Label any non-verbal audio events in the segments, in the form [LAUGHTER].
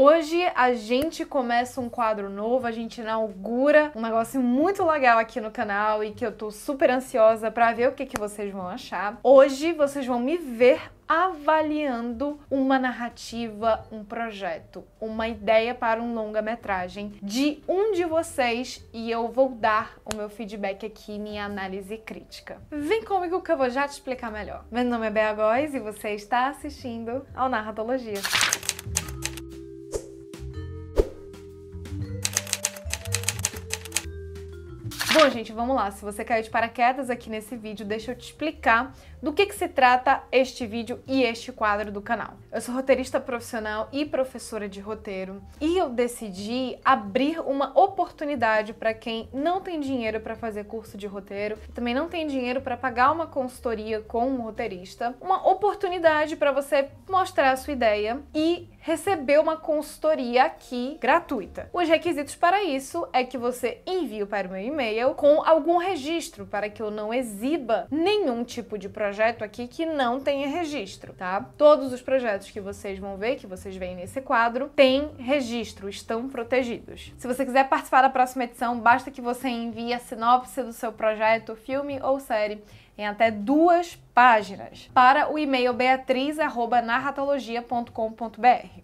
Hoje a gente começa um quadro novo, a gente inaugura um negócio muito legal aqui no canal e que eu tô super ansiosa para ver o que, que vocês vão achar. Hoje vocês vão me ver avaliando uma narrativa, um projeto, uma ideia para um longa-metragem de um de vocês e eu vou dar o meu feedback aqui, minha análise crítica. Vem comigo que eu vou já te explicar melhor. Meu nome é Bea Góes e você está assistindo ao Narratologia. Bom, gente, vamos lá. Se você caiu de paraquedas aqui nesse vídeo, deixa eu te explicar do que, que se trata este vídeo e este quadro do canal. Eu sou roteirista profissional e professora de roteiro e eu decidi abrir uma oportunidade para quem não tem dinheiro para fazer curso de roteiro, também não tem dinheiro para pagar uma consultoria com um roteirista, uma oportunidade para você mostrar a sua ideia e receber uma consultoria aqui gratuita. Os requisitos para isso é que você envie para o meu e-mail meu com algum registro, para que eu não exiba nenhum tipo de projeto aqui que não tenha registro, tá? Todos os projetos que vocês vão ver, que vocês veem nesse quadro, têm registro, estão protegidos. Se você quiser participar da próxima edição, basta que você envie a sinopse do seu projeto, filme ou série em até duas páginas para o e-mail beatriz@narratologia.com.br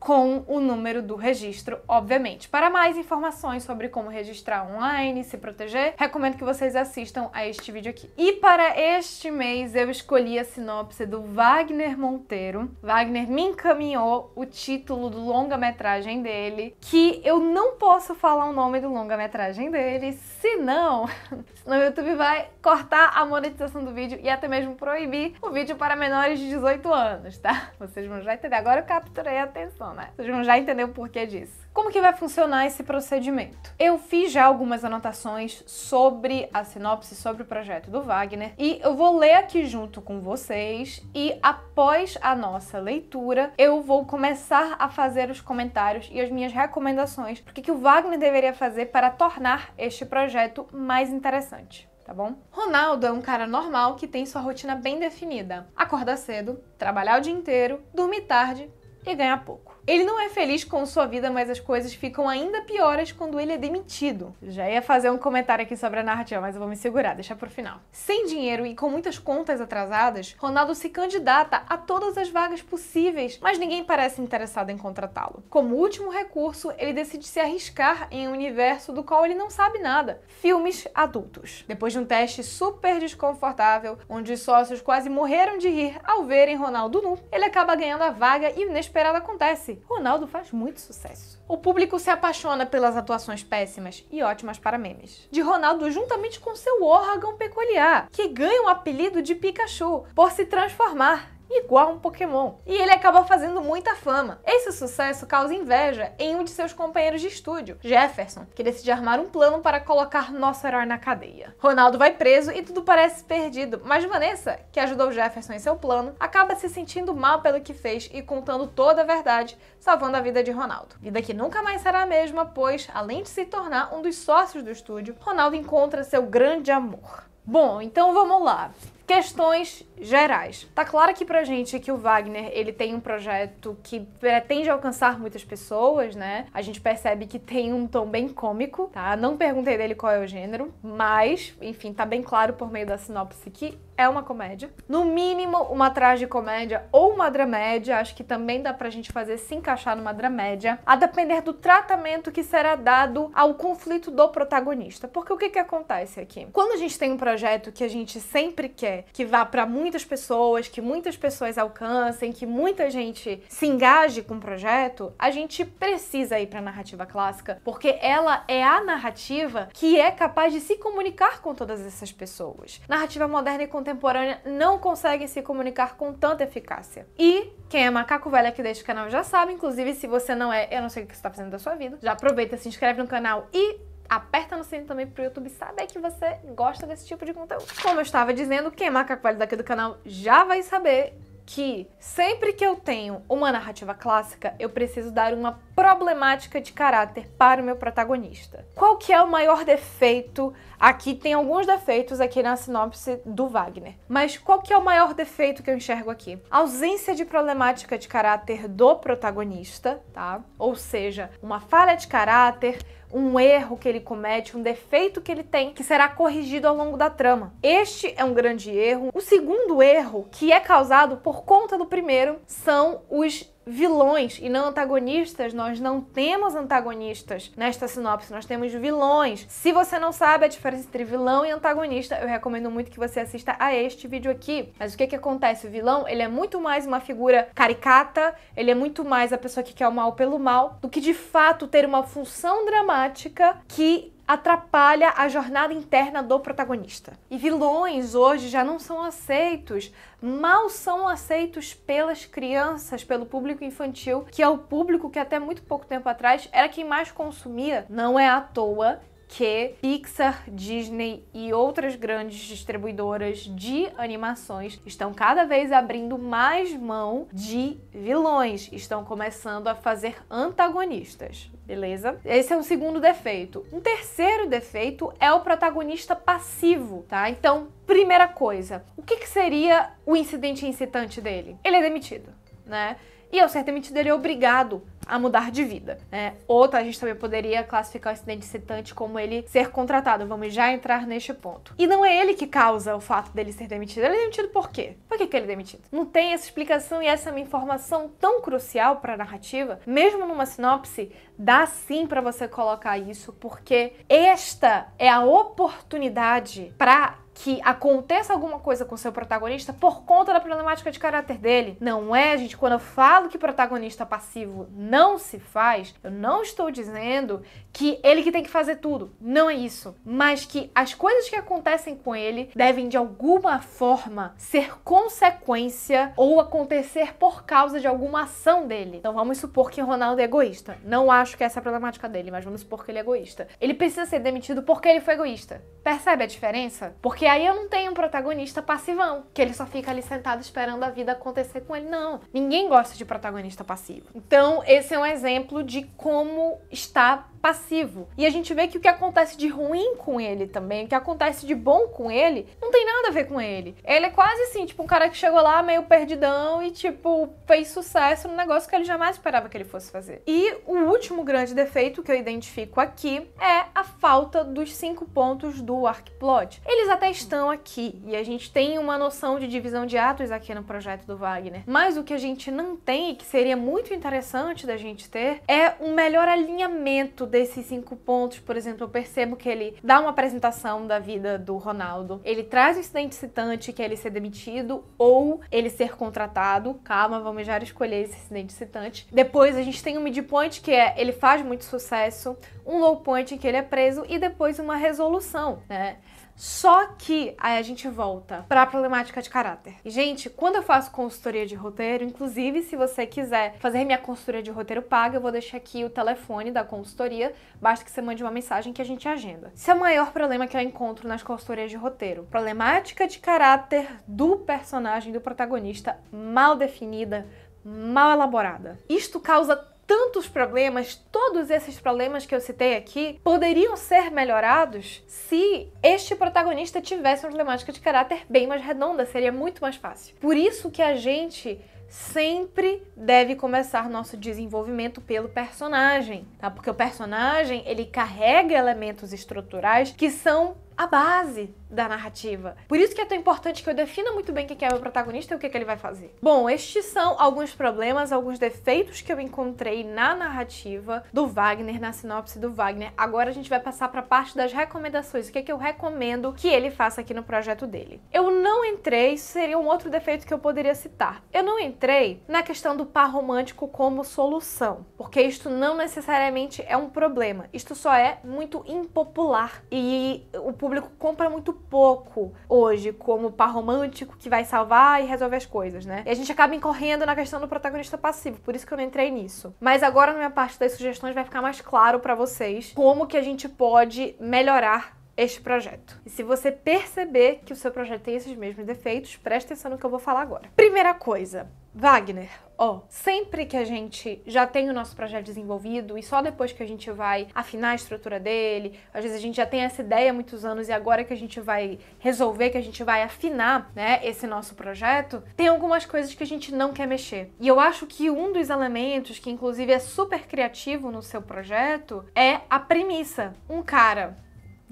com o número do registro, obviamente. Para mais informações sobre como registrar online, e se proteger, recomendo que vocês assistam a este vídeo aqui. E para este mês eu escolhi a sinopse do Wagner Monteiro. Wagner me encaminhou o título do longa-metragem dele, que eu não posso falar o nome do longa-metragem dele, senão, [LAUGHS] senão o YouTube vai cortar a monetização do vídeo vídeo e até mesmo proibir o vídeo para menores de 18 anos, tá? Vocês vão já entender. Agora eu capturei a atenção, né? Vocês vão já entender o porquê disso. Como que vai funcionar esse procedimento? Eu fiz já algumas anotações sobre a sinopse, sobre o projeto do Wagner, e eu vou ler aqui junto com vocês e após a nossa leitura, eu vou começar a fazer os comentários e as minhas recomendações, porque que o Wagner deveria fazer para tornar este projeto mais interessante tá bom? Ronaldo é um cara normal que tem sua rotina bem definida. Acorda cedo, trabalhar o dia inteiro, dormir tarde e ganhar pouco. Ele não é feliz com sua vida, mas as coisas ficam ainda piores quando ele é demitido. Já ia fazer um comentário aqui sobre a narrativa, mas eu vou me segurar, deixar pro final. Sem dinheiro e com muitas contas atrasadas, Ronaldo se candidata a todas as vagas possíveis, mas ninguém parece interessado em contratá-lo. Como último recurso, ele decide se arriscar em um universo do qual ele não sabe nada: filmes adultos. Depois de um teste super desconfortável, onde os sócios quase morreram de rir ao verem Ronaldo nu, ele acaba ganhando a vaga e o inesperado acontece Ronaldo faz muito sucesso. O público se apaixona pelas atuações péssimas e ótimas para memes. De Ronaldo juntamente com seu órgão peculiar, que ganha o apelido de Pikachu por se transformar igual um Pokémon. E ele acaba fazendo muita fama. Esse sucesso causa inveja em um de seus companheiros de estúdio, Jefferson, que decide armar um plano para colocar nosso herói na cadeia. Ronaldo vai preso e tudo parece perdido, mas Vanessa, que ajudou Jefferson em seu plano, acaba se sentindo mal pelo que fez e contando toda a verdade, salvando a vida de Ronaldo. Vida que nunca mais será a mesma, pois, além de se tornar um dos sócios do estúdio, Ronaldo encontra seu grande amor. Bom, então vamos lá questões gerais. Tá claro aqui pra gente que o Wagner, ele tem um projeto que pretende alcançar muitas pessoas, né? A gente percebe que tem um tom bem cômico, tá? Não perguntei dele qual é o gênero, mas, enfim, tá bem claro por meio da sinopse que é uma comédia. No mínimo, uma tragicomédia ou uma dramédia. Acho que também dá pra gente fazer se encaixar numa dramédia. A depender do tratamento que será dado ao conflito do protagonista. Porque o que que acontece aqui? Quando a gente tem um projeto que a gente sempre quer que vá para muitas pessoas, que muitas pessoas alcancem, que muita gente se engaje com o projeto, a gente precisa ir pra narrativa clássica. Porque ela é a narrativa que é capaz de se comunicar com todas essas pessoas. Narrativa moderna e contemporânea contemporânea não conseguem se comunicar com tanta eficácia. E quem é macaco velho aqui é deste canal já sabe, inclusive se você não é, eu não sei o que você está fazendo da sua vida, já aproveita, se inscreve no canal e aperta no sininho também pro YouTube saber que você gosta desse tipo de conteúdo. Como eu estava dizendo, quem é macaco velho daqui do canal já vai saber que sempre que eu tenho uma narrativa clássica, eu preciso dar uma problemática de caráter para o meu protagonista. Qual que é o maior defeito? Aqui tem alguns defeitos aqui na sinopse do Wagner. Mas qual que é o maior defeito que eu enxergo aqui? Ausência de problemática de caráter do protagonista, tá? Ou seja, uma falha de caráter, um erro que ele comete, um defeito que ele tem, que será corrigido ao longo da trama. Este é um grande erro. O segundo erro, que é causado por conta do primeiro, são os vilões e não antagonistas. Nós não temos antagonistas nesta sinopse, nós temos vilões. Se você não sabe a diferença entre vilão e antagonista, eu recomendo muito que você assista a este vídeo aqui. Mas o que que acontece? O vilão, ele é muito mais uma figura caricata, ele é muito mais a pessoa que quer o mal pelo mal, do que de fato ter uma função dramática que atrapalha a jornada interna do protagonista. E vilões hoje já não são aceitos, mal são aceitos pelas crianças, pelo público infantil, que é o público que até muito pouco tempo atrás era quem mais consumia. Não é à toa que Pixar, Disney e outras grandes distribuidoras de animações estão cada vez abrindo mais mão de vilões, estão começando a fazer antagonistas, beleza? Esse é um segundo defeito. Um terceiro defeito é o protagonista passivo, tá? Então, primeira coisa, o que, que seria o incidente incitante dele? Ele é demitido, né? e o certamente ele é obrigado a mudar de vida. Né? Outra, tá, a gente também poderia classificar o acidente excitante como ele ser contratado. Vamos já entrar neste ponto. E não é ele que causa o fato dele ser demitido. Ele é demitido por quê? Por que, que ele é demitido? Não tem essa explicação e essa é uma informação tão crucial para a narrativa, mesmo numa sinopse, dá sim para você colocar isso, porque esta é a oportunidade para que aconteça alguma coisa com seu protagonista por conta da problemática de caráter dele. Não é, gente, quando eu falo que protagonista passivo não se faz, eu não estou dizendo que ele que tem que fazer tudo. Não é isso. Mas que as coisas que acontecem com ele devem de alguma forma ser consequência ou acontecer por causa de alguma ação dele. Então vamos supor que Ronaldo é egoísta. Não acho que essa é a problemática dele, mas vamos supor que ele é egoísta. Ele precisa ser demitido porque ele foi egoísta. Percebe a diferença? Porque aí eu não tenho um protagonista passivão, que ele só fica ali sentado esperando a vida acontecer com ele. Não, ninguém gosta de protagonista passivo. Então, esse é um exemplo de como está passivo. E a gente vê que o que acontece de ruim com ele também, o que acontece de bom com ele, não tem nada a ver com ele. Ele é quase assim, tipo, um cara que chegou lá meio perdidão e, tipo, fez sucesso num negócio que ele jamais esperava que ele fosse fazer. E o último grande defeito que eu identifico aqui é a falta dos cinco pontos do arcplot. Eles até estão aqui e a gente tem uma noção de divisão de atos aqui no projeto do Wagner, mas o que a gente não tem e que seria muito interessante da gente ter é um melhor alinhamento desses cinco pontos, por exemplo, eu percebo que ele dá uma apresentação da vida do Ronaldo, ele traz o incidente citante, que é ele ser demitido ou ele ser contratado. Calma, vamos já escolher esse incidente citante. Depois a gente tem um midpoint, que é ele faz muito sucesso, um low point em que ele é preso e depois uma resolução, né? Só que aí a gente volta para a problemática de caráter. gente, quando eu faço consultoria de roteiro, inclusive se você quiser fazer minha consultoria de roteiro paga, eu vou deixar aqui o telefone da consultoria, basta que você mande uma mensagem que a gente agenda. Esse é o maior problema que eu encontro nas consultorias de roteiro. Problemática de caráter do personagem, do protagonista, mal definida, mal elaborada. Isto causa tantos problemas, todos esses problemas que eu citei aqui, poderiam ser melhorados se este protagonista tivesse uma problemática de caráter bem mais redonda, seria muito mais fácil. Por isso que a gente sempre deve começar nosso desenvolvimento pelo personagem, tá? Porque o personagem, ele carrega elementos estruturais que são a base da narrativa. Por isso que é tão importante que eu defina muito bem quem é o protagonista e o que, é que ele vai fazer. Bom, estes são alguns problemas, alguns defeitos que eu encontrei na narrativa do Wagner, na sinopse do Wagner. Agora a gente vai passar para a parte das recomendações. O que, é que eu recomendo que ele faça aqui no projeto dele? Eu não entrei, isso seria um outro defeito que eu poderia citar. Eu não entrei na questão do par romântico como solução, porque isto não necessariamente é um problema. Isto só é muito impopular e o público público compra muito pouco hoje como par romântico que vai salvar e resolver as coisas, né? E a gente acaba incorrendo na questão do protagonista passivo, por isso que eu não entrei nisso. Mas agora na minha parte das sugestões vai ficar mais claro para vocês como que a gente pode melhorar este projeto. E se você perceber que o seu projeto tem esses mesmos defeitos, preste atenção no que eu vou falar agora. Primeira coisa, Wagner, ó, oh, sempre que a gente já tem o nosso projeto desenvolvido e só depois que a gente vai afinar a estrutura dele, às vezes a gente já tem essa ideia há muitos anos e agora que a gente vai resolver, que a gente vai afinar, né, esse nosso projeto, tem algumas coisas que a gente não quer mexer. E eu acho que um dos elementos que inclusive é super criativo no seu projeto é a premissa. Um cara,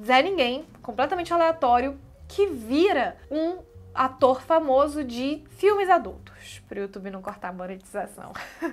Zé Ninguém, completamente aleatório, que vira um ator famoso de filmes adultos, para o YouTube não cortar a monetização. [LAUGHS]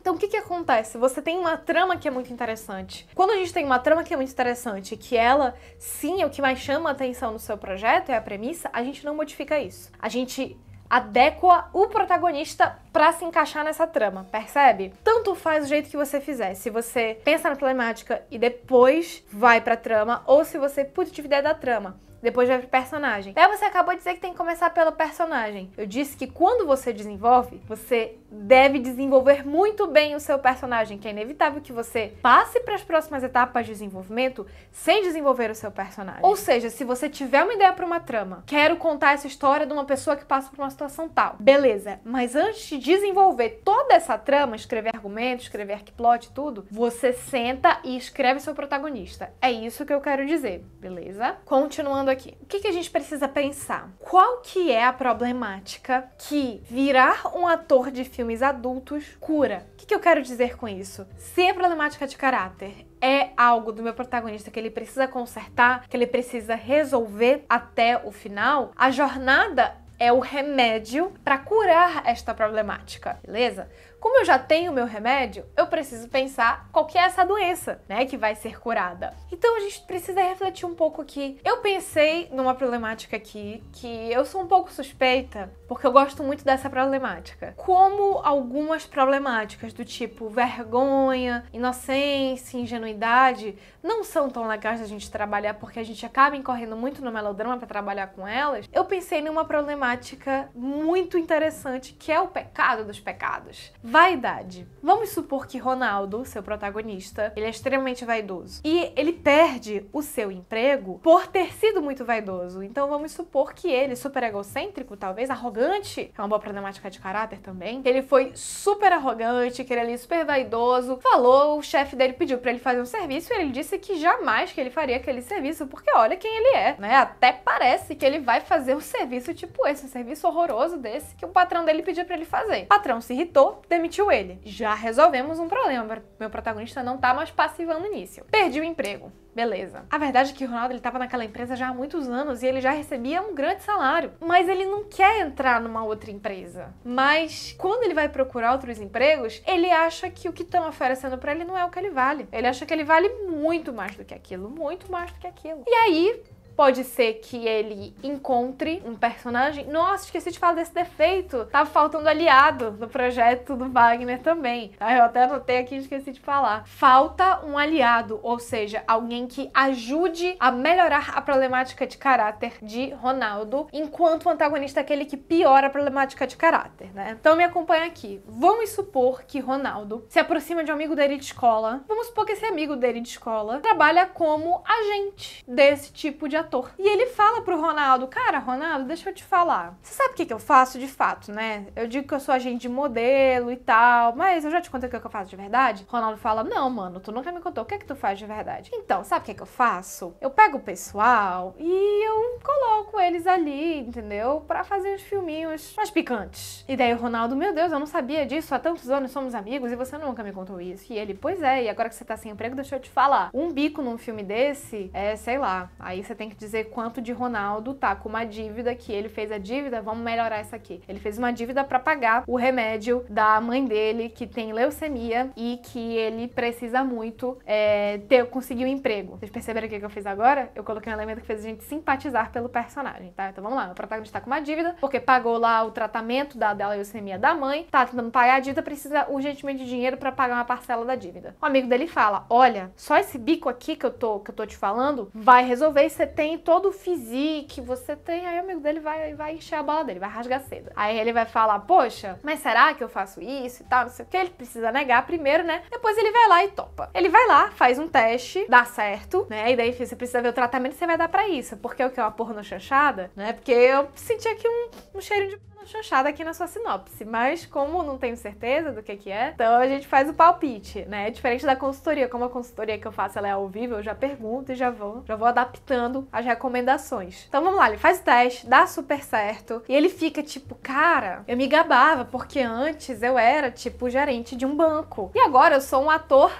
Então, o que, que acontece? Você tem uma trama que é muito interessante. Quando a gente tem uma trama que é muito interessante, que ela, sim, é o que mais chama a atenção no seu projeto, é a premissa, a gente não modifica isso. A gente adequa o protagonista para se encaixar nessa trama, percebe? Tanto faz o jeito que você fizer. Se você pensa na problemática e depois vai para a trama, ou se você, putz, tive ideia da trama depois vai pro personagem. Daí você acabou de dizer que tem que começar pelo personagem. Eu disse que quando você desenvolve, você deve desenvolver muito bem o seu personagem, que é inevitável que você passe para as próximas etapas de desenvolvimento sem desenvolver o seu personagem. Ou seja, se você tiver uma ideia para uma trama, quero contar essa história de uma pessoa que passa por uma situação tal. Beleza, mas antes de desenvolver toda essa trama, escrever argumentos, escrever que plot tudo, você senta e escreve seu protagonista. É isso que eu quero dizer, beleza? Continuando aqui. O que, que a gente precisa pensar? Qual que é a problemática que virar um ator de filme filmes adultos cura. O que, que eu quero dizer com isso? Se a problemática de caráter é algo do meu protagonista que ele precisa consertar, que ele precisa resolver até o final, a jornada é o remédio para curar esta problemática, beleza? Como eu já tenho meu remédio, eu preciso pensar qual que é essa doença, né, que vai ser curada. Então a gente precisa refletir um pouco aqui. Eu pensei numa problemática aqui que eu sou um pouco suspeita, porque eu gosto muito dessa problemática. Como algumas problemáticas do tipo vergonha, inocência, ingenuidade não são tão legais da gente trabalhar porque a gente acaba incorrendo muito no melodrama para trabalhar com elas, eu pensei numa problemática muito interessante que é o pecado dos pecados. Vaidade. Vamos supor que Ronaldo, seu protagonista, ele é extremamente vaidoso e ele perde o seu emprego por ter sido muito vaidoso. Então vamos supor que ele, super egocêntrico, talvez arrogante, é uma boa problemática de caráter também, ele foi super arrogante, que ele é ali super vaidoso, falou, o chefe dele pediu para ele fazer um serviço e ele disse que jamais que ele faria aquele serviço, porque olha quem ele é, né? Até parece que ele vai fazer um serviço tipo esse, um serviço horroroso desse que o patrão dele pediu para ele fazer. O patrão se irritou, demitiu ele. Já resolvemos um problema. Meu protagonista não tá mais passivando início. Perdi o emprego. Beleza. A verdade é que o Ronaldo ele tava naquela empresa já há muitos anos e ele já recebia um grande salário, mas ele não quer entrar numa outra empresa. Mas quando ele vai procurar outros empregos, ele acha que o que estão oferecendo para ele não é o que ele vale. Ele acha que ele vale muito mais do que aquilo, muito mais do que aquilo. E aí, Pode ser que ele encontre um personagem. Nossa, esqueci de falar desse defeito. Tava faltando aliado no projeto do Wagner também. Ah, eu até anotei aqui e esqueci de falar. Falta um aliado, ou seja, alguém que ajude a melhorar a problemática de caráter de Ronaldo, enquanto o antagonista é aquele que piora a problemática de caráter, né? Então me acompanha aqui. Vamos supor que Ronaldo se aproxima de um amigo dele de escola. Vamos supor que esse amigo dele de escola trabalha como agente desse tipo de ator ator. E ele fala pro Ronaldo, cara, Ronaldo, deixa eu te falar. Você sabe o que, que eu faço de fato, né? Eu digo que eu sou agente de modelo e tal, mas eu já te contei o que, que eu faço de verdade? Ronaldo fala, não, mano, tu nunca me contou. O que é que tu faz de verdade? Então, sabe o que que eu faço? Eu pego o pessoal e eu coloco eles ali, entendeu? Pra fazer os filminhos mais picantes. E daí o Ronaldo, meu Deus, eu não sabia disso, há tantos anos somos amigos e você nunca me contou isso. E ele, pois é, e agora que você tá sem emprego, deixa eu te falar. Um bico num filme desse é, sei lá, aí você tem que que dizer quanto de Ronaldo tá com uma dívida que ele fez a dívida, vamos melhorar essa aqui. Ele fez uma dívida para pagar o remédio da mãe dele que tem leucemia e que ele precisa muito é, ter conseguir um emprego. Vocês perceberam o que eu fiz agora? Eu coloquei um elemento que fez a gente simpatizar pelo personagem, tá? Então vamos lá, o protagonista tá com uma dívida porque pagou lá o tratamento da, da leucemia da mãe, tá tentando pagar a dívida, precisa urgentemente de dinheiro para pagar uma parcela da dívida. O amigo dele fala: "Olha, só esse bico aqui que eu tô que eu tô te falando vai resolver e você tem tem todo o physique, você tem. Aí o amigo dele vai, vai encher a bola dele, vai rasgar cedo. Aí ele vai falar, poxa, mas será que eu faço isso e tal, não sei o que. Ele precisa negar primeiro, né? Depois ele vai lá e topa. Ele vai lá, faz um teste, dá certo, né? E daí você precisa ver o tratamento que você vai dar para isso. Porque o que é uma porno chanchada, né? Porque eu senti aqui um, um cheiro de chanchada aqui na sua sinopse, mas como não tenho certeza do que que é, então a gente faz o palpite, né? diferente da consultoria, como a consultoria que eu faço ela é ao vivo, eu já pergunto e já vou, já vou adaptando as recomendações. Então vamos lá, ele faz o teste, dá super certo, e ele fica tipo, cara, eu me gabava porque antes eu era tipo gerente de um banco e agora eu sou um ator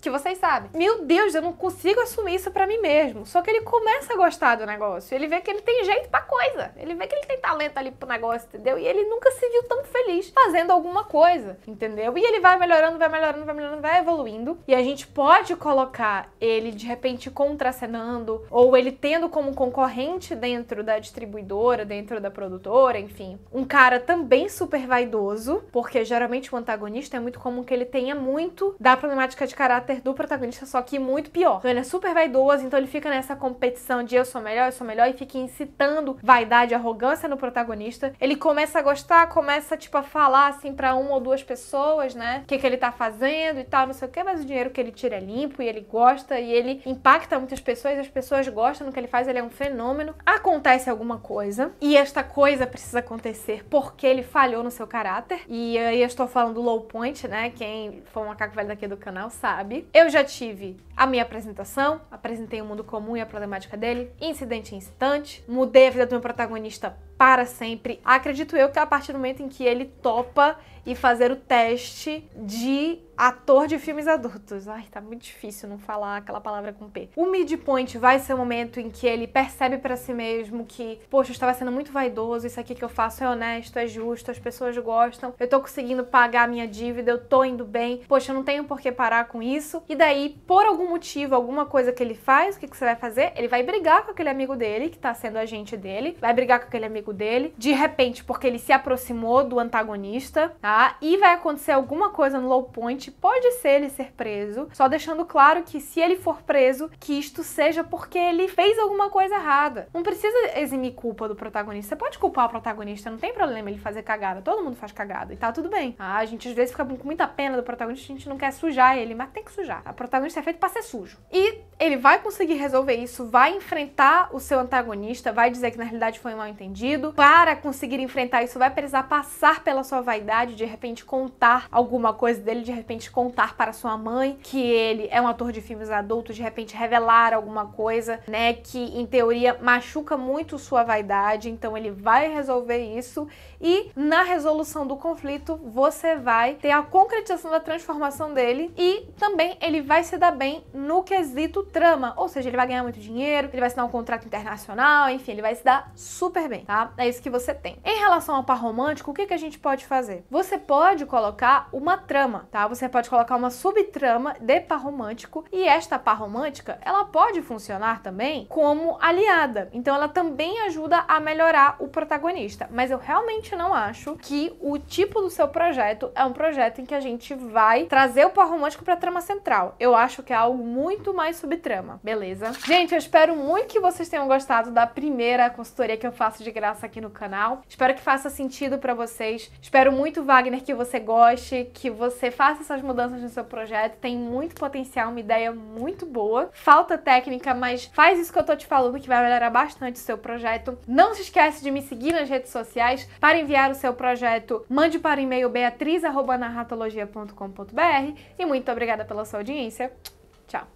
que vocês sabem. Meu Deus, eu não consigo assumir isso para mim mesmo. Só que ele começa a gostar do negócio. Ele vê que ele tem jeito pra coisa. Ele vê que ele tem talento ali pro negócio, entendeu? E ele nunca se viu tão feliz fazendo alguma coisa, entendeu? E ele vai melhorando, vai melhorando, vai melhorando, vai evoluindo. E a gente pode colocar ele de repente contracenando ou ele tendo como concorrente dentro da distribuidora, dentro da produtora, enfim, um cara também super vaidoso, porque geralmente o antagonista é muito comum que ele tenha muito da problemática de caráter caráter do protagonista, só que muito pior. Então ele é super vaidoso, então ele fica nessa competição de eu sou melhor, eu sou melhor, e fica incitando vaidade e arrogância no protagonista. Ele começa a gostar, começa, tipo, a falar, assim, para uma ou duas pessoas, né? O que, que ele tá fazendo e tal, não sei o que, mas o dinheiro que ele tira é limpo e ele gosta e ele impacta muitas pessoas, as pessoas gostam do que ele faz, ele é um fenômeno. Acontece alguma coisa, e esta coisa precisa acontecer porque ele falhou no seu caráter. E aí eu estou falando do low point, né? Quem for um macaco velho daqui do canal sabe. Eu já tive a minha apresentação, apresentei o mundo comum e a problemática dele, incidente em instante, mudei a vida do meu protagonista para sempre. Acredito eu que a partir do momento em que ele topa e fazer o teste de ator de filmes adultos. Ai, tá muito difícil não falar aquela palavra com P. O midpoint vai ser o momento em que ele percebe para si mesmo que, poxa, eu estava sendo muito vaidoso, isso aqui que eu faço é honesto, é justo, as pessoas gostam, eu tô conseguindo pagar a minha dívida, eu tô indo bem, poxa, eu não tenho por que parar com isso. E daí, por algum motivo, alguma coisa que ele faz, o que, que você vai fazer? Ele vai brigar com aquele amigo dele, que tá sendo agente dele, vai brigar com aquele amigo dele, de repente, porque ele se aproximou do antagonista, tá? E vai acontecer alguma coisa no low point, pode ser ele ser preso, só deixando claro que se ele for preso, que isto seja porque ele fez alguma coisa errada. Não precisa eximir culpa do protagonista, você pode culpar o protagonista, não tem problema ele fazer cagada, todo mundo faz cagada e tá tudo bem. Tá? A gente às vezes fica com muita pena do protagonista, a gente não quer sujar ele, mas tem que sujar. o protagonista é feito pra ser sujo. E ele vai conseguir resolver isso, vai enfrentar o seu antagonista, vai dizer que na realidade foi um mal entendido. Para conseguir enfrentar isso, vai precisar passar pela sua vaidade, de repente contar alguma coisa dele, de repente contar para sua mãe que ele é um ator de filmes adultos, de repente revelar alguma coisa, né, que em teoria machuca muito sua vaidade. Então ele vai resolver isso e na resolução do conflito você vai ter a concretização da transformação dele e também ele vai se dar bem no quesito trama, ou seja, ele vai ganhar muito dinheiro, ele vai assinar um contrato internacional, enfim, ele vai se dar super bem, tá? É isso que você tem. Em relação ao par romântico, o que, que a gente pode fazer? Você pode colocar uma trama, tá? Você pode colocar uma subtrama de par romântico e esta par romântica, ela pode funcionar também como aliada. Então ela também ajuda a melhorar o protagonista, mas eu realmente não acho que o tipo do seu projeto é um projeto em que a gente vai trazer o par romântico para trama central. Eu acho que é algo muito mais subtrama, beleza? Gente, eu espero muito que vocês tenham gostado da primeira consultoria que eu faço de graça aqui no canal. Espero que faça sentido para vocês. Espero muito, Wagner, que você goste, que você faça essas mudanças no seu projeto. Tem muito potencial, uma ideia muito boa. Falta técnica, mas faz isso que eu tô te falando que vai melhorar bastante o seu projeto. Não se esquece de me seguir nas redes sociais para enviar o seu projeto. Mande para o e-mail beatriz@narratologia.com.br e muito obrigada pela sua audiência.